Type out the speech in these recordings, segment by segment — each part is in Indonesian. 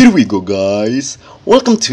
Here we go guys. Welcome to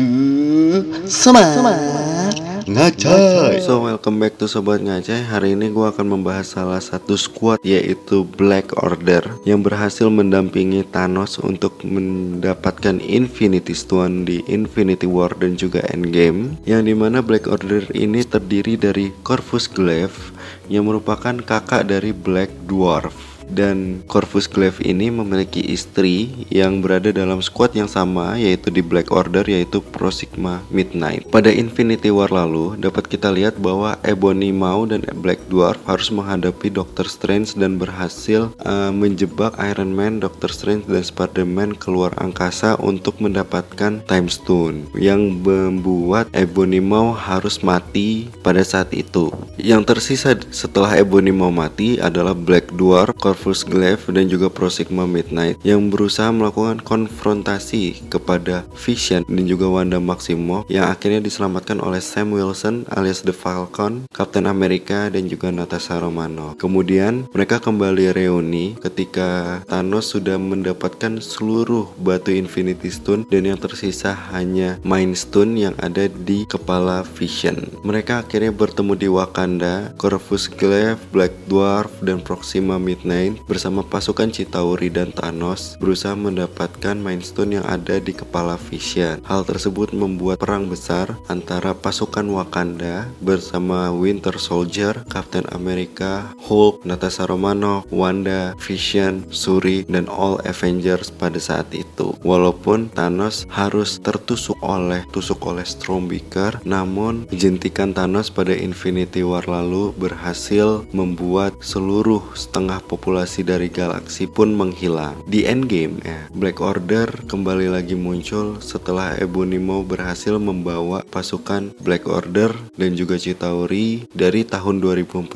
Sobat, Sobat. Ngacai. So welcome back to Sobat Ngacai. Hari ini gue akan membahas salah satu squad yaitu Black Order yang berhasil mendampingi Thanos untuk mendapatkan Infinity Stone di Infinity War dan juga Endgame. Yang dimana Black Order ini terdiri dari Corvus Glaive yang merupakan kakak dari Black Dwarf dan Corvus Glaive ini memiliki istri yang berada dalam squad yang sama yaitu di Black Order yaitu Pro Sigma Midnight. Pada Infinity War lalu dapat kita lihat bahwa Ebony Maw dan Black Dwarf harus menghadapi Doctor Strange dan berhasil uh, menjebak Iron Man, Doctor Strange dan Spider-Man keluar angkasa untuk mendapatkan Time Stone yang membuat Ebony Maw harus mati pada saat itu. Yang tersisa setelah Ebony Maw mati adalah Black Dwarf, Corvus Corvus Glaive dan juga Pro Sigma Midnight yang berusaha melakukan konfrontasi kepada Vision dan juga Wanda Maximoff yang akhirnya diselamatkan oleh Sam Wilson alias The Falcon, Captain America dan juga Natasha Romanoff. Kemudian mereka kembali reuni ketika Thanos sudah mendapatkan seluruh batu Infinity Stone dan yang tersisa hanya Mind Stone yang ada di kepala Vision. Mereka akhirnya bertemu di Wakanda, Corvus Glaive, Black Dwarf dan Proxima Midnight lain bersama pasukan Chitauri dan Thanos berusaha mendapatkan Mind Stone yang ada di kepala Vision. Hal tersebut membuat perang besar antara pasukan Wakanda bersama Winter Soldier, Captain America, Hulk, Natasha Romanoff, Wanda, Vision, Suri, dan All Avengers pada saat itu. Walaupun Thanos harus tertusuk oleh tusuk oleh Stormbreaker, namun jentikan Thanos pada Infinity War lalu berhasil membuat seluruh setengah populasi populasi dari galaksi pun menghilang. Di endgame ya, Black Order kembali lagi muncul setelah Ebonimo berhasil membawa pasukan Black Order dan juga Citauri dari tahun 2014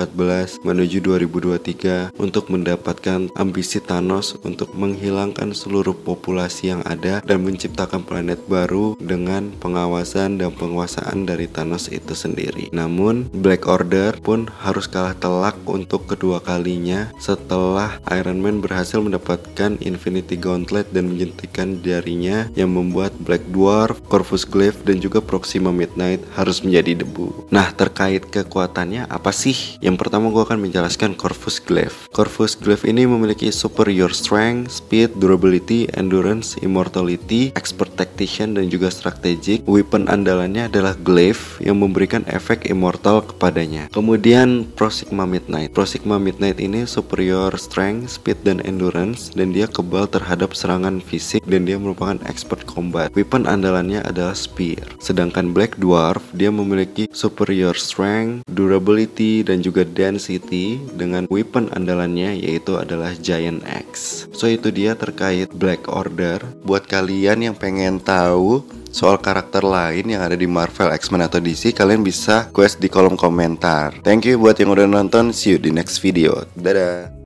menuju 2023 untuk mendapatkan ambisi Thanos untuk menghilangkan seluruh populasi yang ada dan menciptakan planet baru dengan pengawasan dan penguasaan dari Thanos itu sendiri. Namun Black Order pun harus kalah telak untuk kedua kalinya setelah setelah Iron Man berhasil mendapatkan Infinity Gauntlet dan menyuntikkan jarinya yang membuat Black Dwarf, Corvus Glaive, dan juga Proxima Midnight harus menjadi debu. Nah, terkait kekuatannya apa sih? Yang pertama gue akan menjelaskan Corvus Glaive. Corvus Glaive ini memiliki superior strength, speed, durability, endurance, immortality, expert tactician, dan juga strategic. Weapon andalannya adalah Glaive yang memberikan efek immortal kepadanya. Kemudian Proxima Midnight. Proxima Midnight ini superior strength, speed, dan endurance dan dia kebal terhadap serangan fisik dan dia merupakan expert combat. Weapon andalannya adalah spear. Sedangkan Black Dwarf dia memiliki superior strength, durability, dan juga density dengan weapon andalannya yaitu adalah Giant Axe. So itu dia terkait Black Order. Buat kalian yang pengen tahu soal karakter lain yang ada di Marvel, X-Men, atau DC, kalian bisa quest di kolom komentar. Thank you buat yang udah nonton, see you di next video. Dadah!